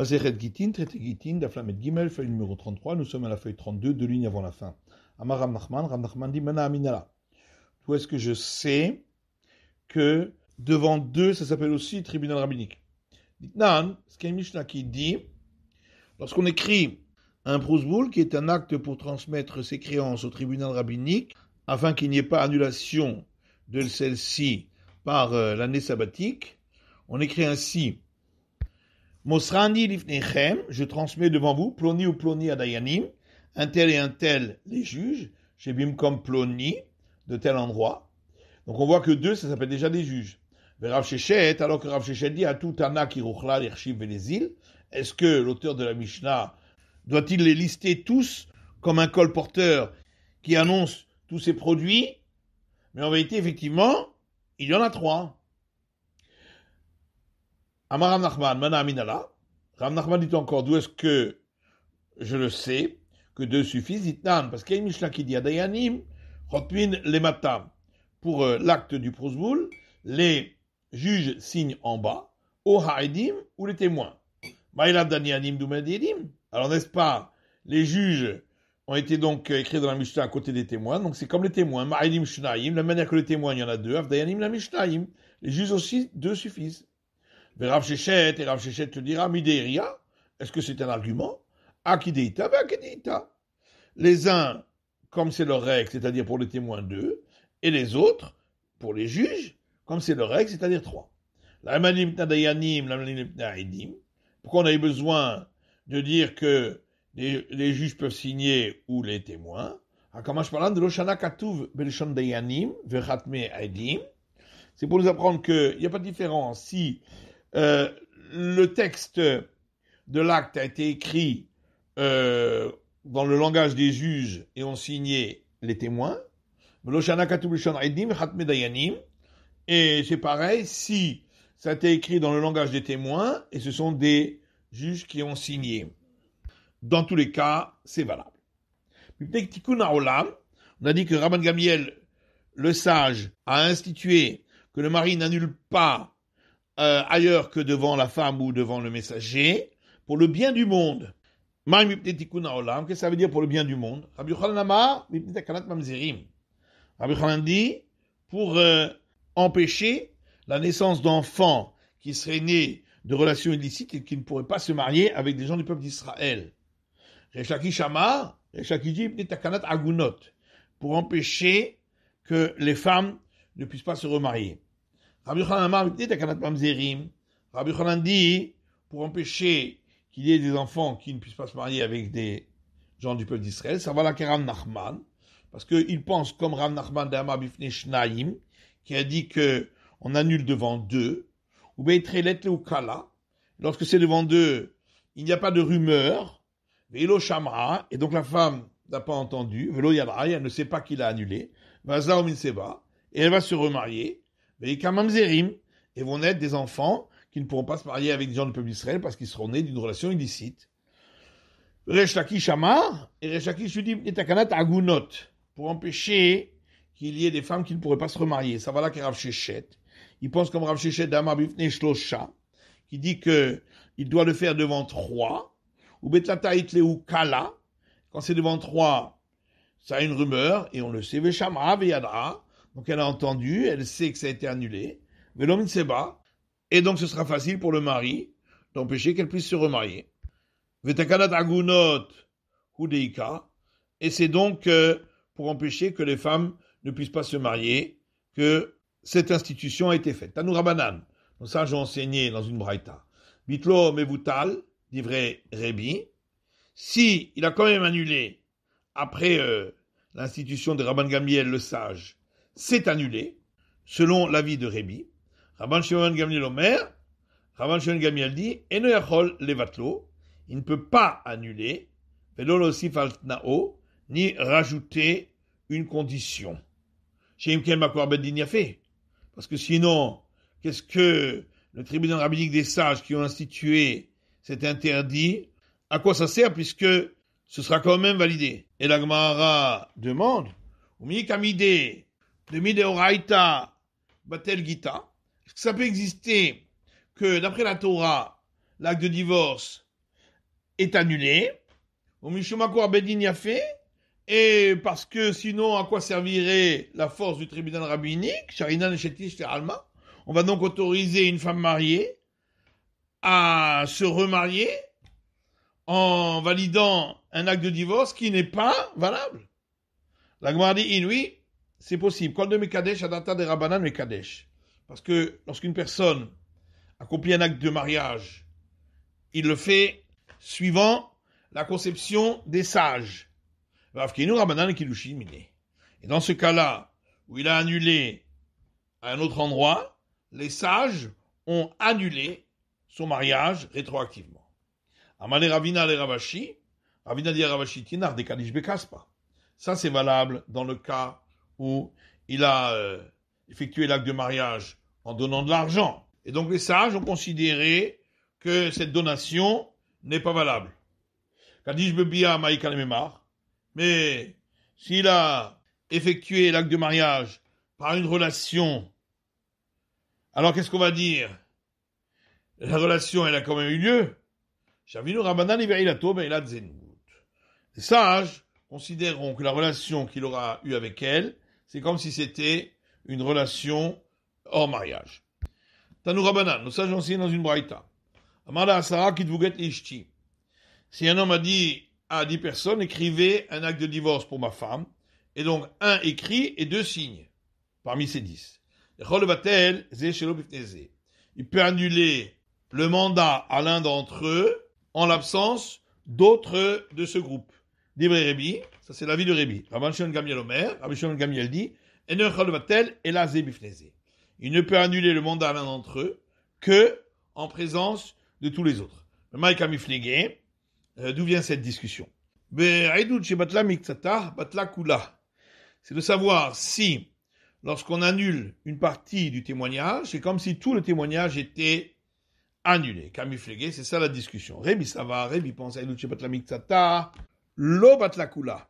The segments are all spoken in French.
Maseret Gitin, traité Gitin, d'Aflamet Gimel, feuille numéro 33, nous sommes à la feuille 32, deux lignes avant la fin. Amar Ram Nachman, Ram Nachman dit Mana Aminala. Où est-ce que je sais que devant deux, ça s'appelle aussi tribunal rabbinique Dit Nan, c'est une Mishnah qui dit, lorsqu'on écrit un prosboul, qui est un acte pour transmettre ses créances au tribunal rabbinique, afin qu'il n'y ait pas annulation de celle-ci par euh, l'année sabbatique, on écrit ainsi Mosrani lifnechem, je transmets devant vous, ploni ou ploni adayanim, un tel et un tel les juges, shebim comme ploni, de tel endroit. Donc on voit que deux, ça s'appelle déjà des juges. Mais Rav Shechet, alors que Rav Shechet dit à tout Anak, qui l'Irchiv et les îles, est-ce que l'auteur de la Mishnah doit-il les lister tous comme un colporteur qui annonce tous ses produits Mais en vérité, effectivement, il y en a trois. Amar Nachman, Mana Aminala. Ram Nachman dit encore, d'où est-ce que je le sais, que deux suffisent, parce qu'il y a une Mishnah qui dit, Adayanim, Rotmin, les matam. Pour euh, l'acte du Prozboul, les juges signent en bas, O ha'idim, ou les témoins. Maïla Danianim, Alors n'est-ce pas, les juges ont été donc euh, écrits dans la Mishnah à côté des témoins, donc c'est comme les témoins, Ma'idim, Shnaim, la manière que les témoins, il y en a deux, Avdayanim, la Mishnahim. Les juges aussi, deux suffisent. Mais Rav Shechet, et Rav Shechet te dira, Midéria, est-ce que c'est un argument Akideita, ben Akideita. Les uns, comme c'est leur règle, c'est-à-dire pour les témoins deux, et les autres, pour les juges, comme c'est leur règle, c'est-à-dire trois. Pourquoi on a eu besoin de dire que les, les juges peuvent signer ou les témoins C'est pour nous apprendre qu'il n'y a pas de différence si euh, le texte de l'acte a été écrit euh, dans le langage des juges et ont signé les témoins. Et c'est pareil si ça a été écrit dans le langage des témoins et ce sont des juges qui ont signé. Dans tous les cas, c'est valable. On a dit que Rabban Gamiel, le sage, a institué que le mari n'annule pas euh, ailleurs que devant la femme ou devant le messager, pour le bien du monde. Qu'est-ce que ça veut dire pour le bien du monde Rabbi Yochanan dit pour euh, empêcher la naissance d'enfants qui seraient nés de relations illicites et qui ne pourraient pas se marier avec des gens du peuple d'Israël. Pour empêcher que les femmes ne puissent pas se remarier. Rabbi Yochanan Amar, dit, pour empêcher qu'il y ait des enfants qui ne puissent pas se marier avec des gens du peuple d'Israël, ça va la Karam Nachman, parce qu'il pense comme Ram Nachman d'Ama Bifne Shnaim, qui a dit que on annule devant deux, ou Beitre ou Kala, lorsque c'est devant deux, il n'y a pas de rumeur, Velo Shamra, et donc la femme n'a pas entendu, Velo elle ne sait pas qu'il a annulé, et elle va se remarier, et vont naître des enfants qui ne pourront pas se marier avec des gens du peuple d'Israël parce qu'ils seront nés d'une relation illicite. Rechakish Amar, et Rechakish lui dit, Agunot, pour empêcher qu'il y ait des femmes qui ne pourraient pas se remarier. Ça va là qu'est Rav Il pense comme Rav Shechet d'Amar Shlosha, qui dit que il doit le faire devant trois, ou Betlata ou Kala, quand c'est devant trois, ça a une rumeur, et on le sait, Veshama, Veyadra, donc elle a entendu, elle sait que ça a été annulé. Mais l'homme ne sait pas. Et donc ce sera facile pour le mari d'empêcher qu'elle puisse se remarier. Et c'est donc euh, pour empêcher que les femmes ne puissent pas se marier que cette institution a été faite. Tanurabanan. Donc ça, j'ai enseigné dans une braïta. Bitlo mevutal, vrai Rebi. Si il a quand même annulé, après euh, l'institution de Rabban Gamiel, le sage, c'est annulé, selon l'avis de Rémi, Rabban Shimon Gamliel Omer, Rabban Shimon Gamliel dit, il ne peut pas annuler, ni rajouter une condition. Ben Parce que sinon, qu'est-ce que le tribunal rabbinique des sages qui ont institué cet interdit, à quoi ça sert puisque ce sera quand même validé Et la Gemara demande, Umi Kamide, de Mideoraita Batel Gita. Ça peut exister que, d'après la Torah, l'acte de divorce est annulé. Au Bedin fait. Et parce que sinon, à quoi servirait la force du tribunal rabbinique Charina Alma. On va donc autoriser une femme mariée à se remarier en validant un acte de divorce qui n'est pas valable. La Gmardi oui, c'est possible. Quand de Mekadesh, de Parce que lorsqu'une personne accomplit un acte de mariage, il le fait suivant la conception des sages. Et dans ce cas-là, où il a annulé à un autre endroit, les sages ont annulé son mariage rétroactivement. Ravina le Ravashi, Ravina dit Ravashi Ça, c'est valable dans le cas où il a euh, effectué l'acte de mariage en donnant de l'argent. Et donc les sages ont considéré que cette donation n'est pas valable. Mais s'il a effectué l'acte de mariage par une relation, alors qu'est-ce qu'on va dire La relation, elle a quand même eu lieu. Les sages considéreront que la relation qu'il aura eue avec elle c'est comme si c'était une relation hors mariage. Tanou Rabanan, nous sages dans une braïta. Asara Si un homme a dit à dix personnes, écrivez un acte de divorce pour ma femme, et donc un écrit et deux signes parmi ces dix. Il peut annuler le mandat à l'un d'entre eux en l'absence d'autres de ce groupe. Dibre ça, c'est l'avis de Rémi. Rabban Shimon Gamiel Omer, Rabban Shimon Gamiel dit Il ne peut annuler le mandat l'un d'entre eux que en présence de tous les autres. Mike euh, d'où vient cette discussion C'est de savoir si, lorsqu'on annule une partie du témoignage, c'est comme si tout le témoignage était annulé. Kamiflégué, c'est ça la discussion. Rémi va Rémi pense, Lo Batlakula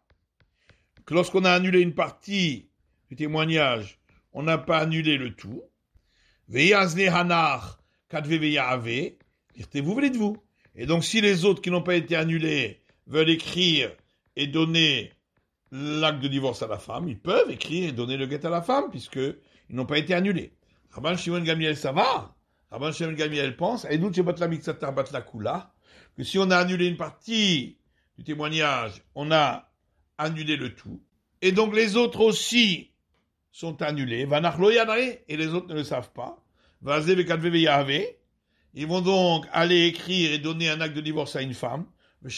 lorsqu'on a annulé une partie du témoignage, on n'a pas annulé le tout. vous vous Et donc, si les autres qui n'ont pas été annulés veulent écrire et donner l'acte de divorce à la femme, ils peuvent écrire et donner le guet à la femme, puisqu'ils n'ont pas été annulés. Rabban Shimon Gamiel, ça va Rabban Shimon Gamiel pense, et nous, que si on a annulé une partie du témoignage, on a annuler le tout. Et donc les autres aussi sont annulés. Et les autres ne le savent pas. Ils vont donc aller écrire et donner un acte de divorce à une femme. Ils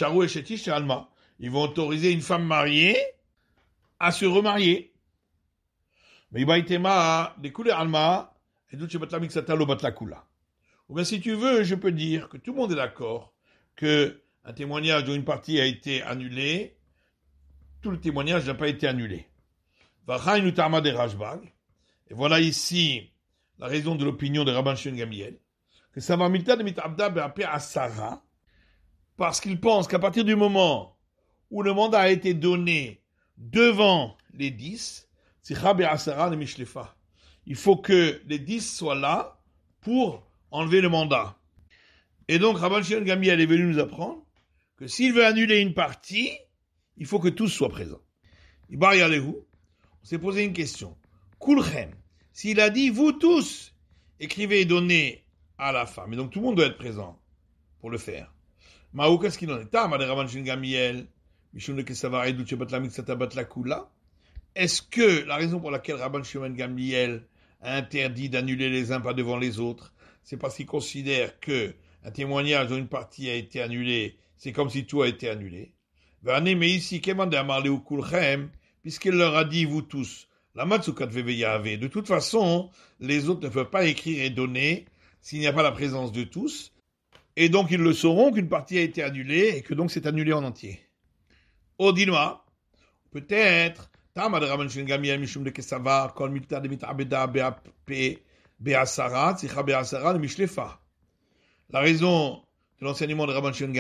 vont autoriser une femme mariée à se remarier. Mais des couleurs Alma, et Ou bien si tu veux, je peux dire que tout le monde est d'accord que un témoignage dont une partie a été annulée tout le témoignage n'a pas été annulé. Et voilà ici la raison de l'opinion de Rabban Shimon Gamiel. que de Mitabda ben parce qu'il pense qu'à partir du moment où le mandat a été donné devant les dix, ben il faut que les dix soient là pour enlever le mandat. Et donc Rabban Shion Gamiel est venu nous apprendre que s'il veut annuler une partie, il faut que tous soient présents. il bah, vous on s'est posé une question. Kulchem, s'il a dit vous tous, écrivez et donnez à la femme. Et donc tout le monde doit être présent pour le faire. Maou, qu'est-ce qu'il en est Est-ce que la raison pour laquelle Rabban Shimon Gamliel a interdit d'annuler les uns pas devant les autres, c'est parce qu'il considère que un témoignage dont une partie a été annulée, c'est comme si tout a été annulé puisqu'il leur a dit, vous tous, la De toute façon, les autres ne peuvent pas écrire et donner s'il n'y a pas la présence de tous. Et donc, ils le sauront qu'une partie a été annulée et que donc c'est annulé en entier. Odinoa, oh, peut-être, la raison de l'enseignement de Rabban Shimon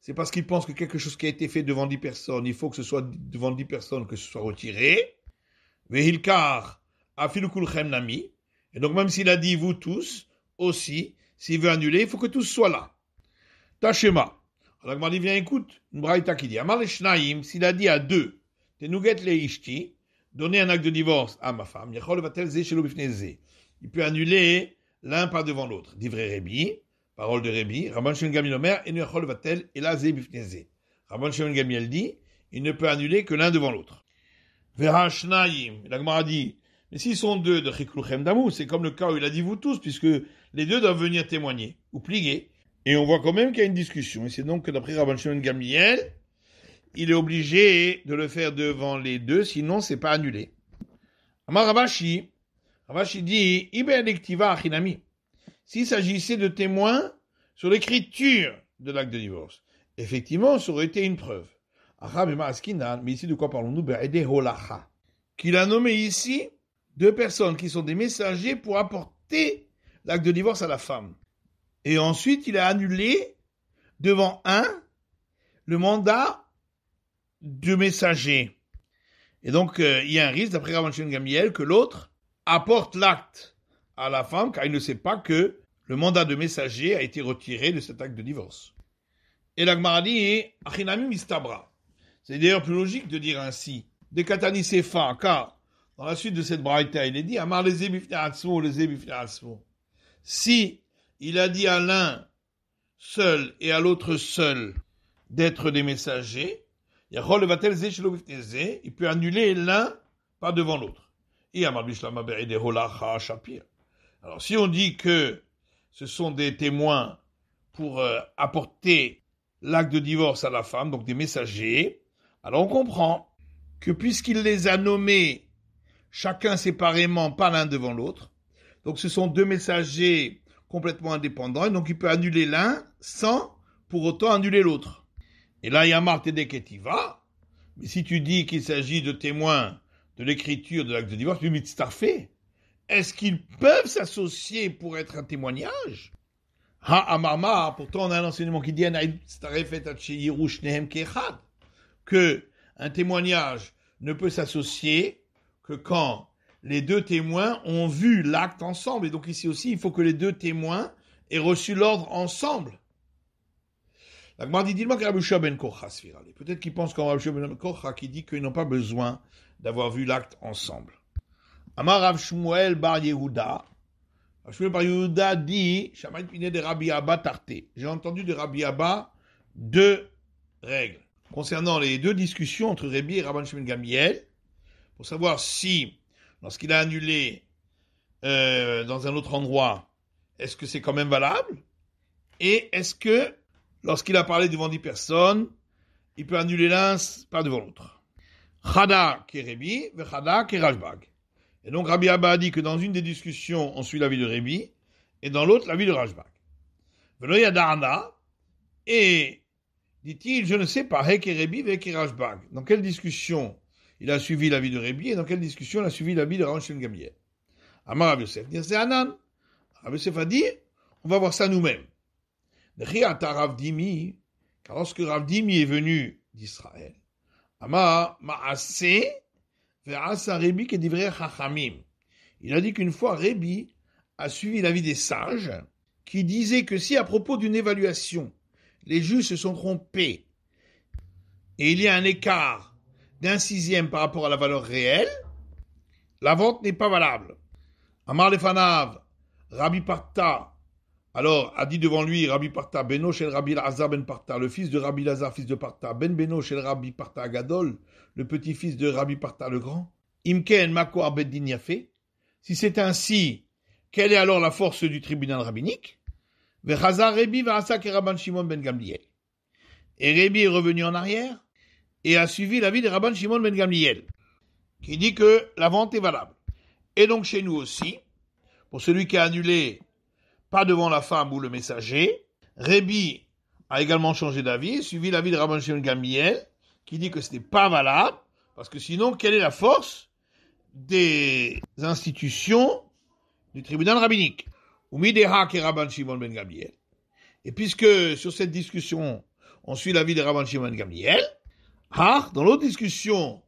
c'est parce qu'il pense que quelque chose qui a été fait devant dix personnes, il faut que ce soit devant dix personnes que ce soit retiré. Vehilkar nami. Et donc même s'il a dit vous tous, aussi, s'il veut annuler, il faut que tous soient là. Tachema. Alors Gmar dit, viens écoute, une qui dit, Amar naim s'il a dit à deux, tenuget le ishti, donner un acte de divorce à ma femme, il peut annuler l'un pas devant l'autre. Dit Parole de Rémi, Rabban Shimon Gamiel dit, il ne peut annuler que l'un devant l'autre. Vera la l'Agmara dit, mais s'ils sont deux de Chikluchem Damou, c'est comme le cas où il a dit vous tous, puisque les deux doivent venir témoigner, ou plier. Et on voit quand même qu'il y a une discussion. Et c'est donc que d'après Rabban Shimon Gamiel, il est obligé de le faire devant les deux, sinon c'est pas annulé. Amar Rabashi, Rabashi dit, ibe Achinami s'il s'agissait de témoins sur l'écriture de l'acte de divorce. Effectivement, ça aurait été une preuve. Mais ici, de quoi parlons-nous Qu'il a nommé ici deux personnes qui sont des messagers pour apporter l'acte de divorce à la femme. Et ensuite, il a annulé devant un le mandat du messager. Et donc, euh, il y a un risque, d'après Rabban Gamiel, que l'autre apporte l'acte à la femme car il ne sait pas que le mandat de messager a été retiré de cet acte de divorce. Et la dit Achinami C'est d'ailleurs plus logique de dire ainsi. de Sefa, car dans la suite de cette braïta, il est dit Si il a dit à l'un seul et à l'autre seul d'être des messagers, il peut annuler l'un pas devant l'autre. Et Amar Bishlama Beride Holacha Shapir. Alors si on dit que ce sont des témoins pour euh, apporter l'acte de divorce à la femme, donc des messagers, alors on comprend que puisqu'il les a nommés chacun séparément, pas l'un devant l'autre, donc ce sont deux messagers complètement indépendants, et donc il peut annuler l'un sans pour autant annuler l'autre. Et là, il y a Marthe et va, mais si tu dis qu'il s'agit de témoins de l'écriture de l'acte de divorce, tu fait est-ce qu'ils peuvent s'associer pour être un témoignage Ha pourtant on a un enseignement qui dit que un témoignage ne peut s'associer que quand les deux témoins ont vu l'acte ensemble. Et donc ici aussi, il faut que les deux témoins aient reçu l'ordre ensemble. Ben Peut-être qu'ils pensent ben qui dit qu'ils n'ont pas besoin d'avoir vu l'acte ensemble. Amar Rav Shmuel Bar Yehuda. Rav Bar Yehuda dit de Rabbi Abba Tarté. J'ai entendu de Rabbi Abba deux règles concernant les deux discussions entre Rabbi et Rabban Gamiel pour savoir si, lorsqu'il a annulé euh, dans un autre endroit, est-ce que c'est quand même valable Et est-ce que, lorsqu'il a parlé devant dix personnes, il peut annuler l'un par devant l'autre Chada qui est Rabbi, Chada qui et donc Rabbi Abba a dit que dans une des discussions, on suit l'avis de Rémi, et dans l'autre, la vie de Rajbak. Veloyadarna, et dit-il, je ne sais pas, Heke Rébi, Heke Rajbak. Dans quelle discussion il a suivi l'avis de Rébi, et dans quelle discussion il a suivi l'avis de Ranchen Gamier. Amar Rabbi Yosef, c'est Anan. Rabbi Yosef a dit, on va voir ça nous-mêmes. Rav Dimi, car lorsque Ravdimi Dimi est venu d'Israël, Amar Maase, il a dit qu'une fois Rébi a suivi l'avis des sages qui disaient que si à propos d'une évaluation, les juges se sont trompés et il y a un écart d'un sixième par rapport à la valeur réelle, la vente n'est pas valable. Amar Lefanav, Rabbi Parta, alors a dit devant lui Rabbi Parta Beno shel Rabbi Lazar ben Parta, le fils de Rabbi Lazar, fils de Parta, ben Beno shel Rabbi Parta Gadol, le petit-fils de Rabbi Parta le grand. Imken Mako Abeddin Yafé. Si c'est ainsi, quelle est alors la force du tribunal rabbinique et Rabbi Shimon ben Gamliel. Et Rebi est revenu en arrière et a suivi l'avis de Rabban Shimon ben Gamliel, qui dit que la vente est valable. Et donc chez nous aussi, pour celui qui a annulé pas devant la femme ou le messager. Rébi a également changé d'avis, suivi l'avis de Rabban Shimon Gamiel, qui dit que ce n'est pas valable, parce que sinon, quelle est la force des institutions du tribunal rabbinique ou et Rabban Shimon ben Et puisque sur cette discussion, on suit l'avis de Rabban Shimon ben Gamiel, ah, dans l'autre discussion,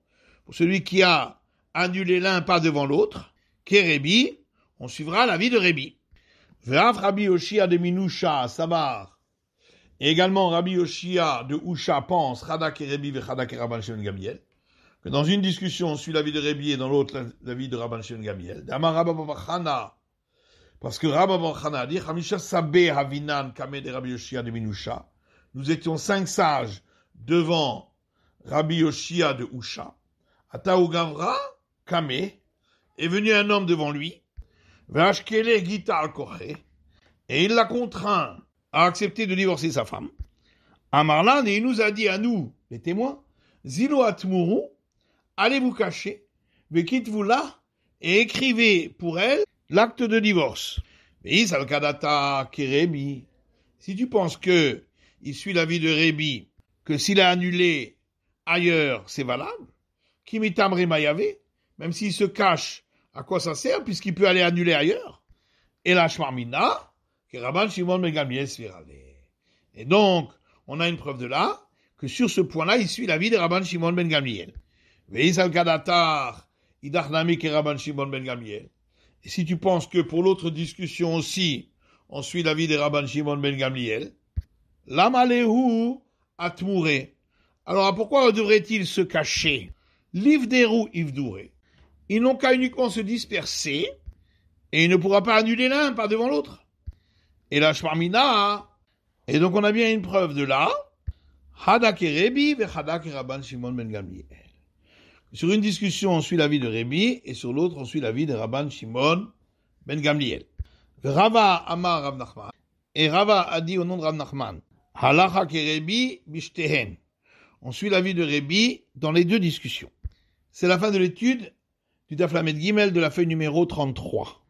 pour celui qui a annulé l'un pas devant l'autre, qui est on suivra l'avis de Rebi. Rabbi Yoshia de Minusha, Sabar. Et également Rabbi Yoshia de Usha pense, Radak et Rebi Vechadak et Rabban Shimon Gamiel, que dans une discussion, on suit l'avis de Rebi et dans l'autre l'avis de Rabban Shimon Gamiel, D'Amar Rabba parce que Rabba Bachana dit, Hamisha et Rabbi Yoshia de Minusha. Nous étions cinq sages devant Rabbi Yoshia de Usha. ata Gavra, Kame, est venu un homme devant lui, Gita al et il l'a contraint à accepter de divorcer sa femme. Amarlan, et il nous a dit à nous, les témoins, Zilo Atmuru, allez vous cacher, quittez-vous là, et écrivez pour elle l'acte de divorce. Mais Si tu penses que il suit l'avis de Rébi, que s'il a annulé ailleurs, c'est valable, Kimitam même s'il se cache à quoi ça sert puisqu'il peut aller annuler ailleurs Et la que Rabban Shimon ben Et donc, on a une preuve de là, que sur ce point-là, il suit l'avis de Rabban Shimon Ben Shimon Ben Gamliel. Et si tu penses que pour l'autre discussion aussi, on suit l'avis de Rabban Shimon Ben Gamliel, Lamalehu Atmouré. Alors pourquoi devrait-il se cacher Livderu ils n'ont qu'à uniquement se disperser, et il ne pourra pas annuler l'un par devant l'autre. Et là, Shmarmina, et donc on a bien une preuve de là, Hadak ben Sur une discussion, on suit l'avis de Rebi, et sur l'autre, on suit l'avis de Rabban Shimon ben Gamliel. Rava et Rava a dit au nom de Rav Nachman, Halacha On suit l'avis de Rebi dans les deux discussions. C'est la fin de l'étude du de Gimel de la feuille numéro 33.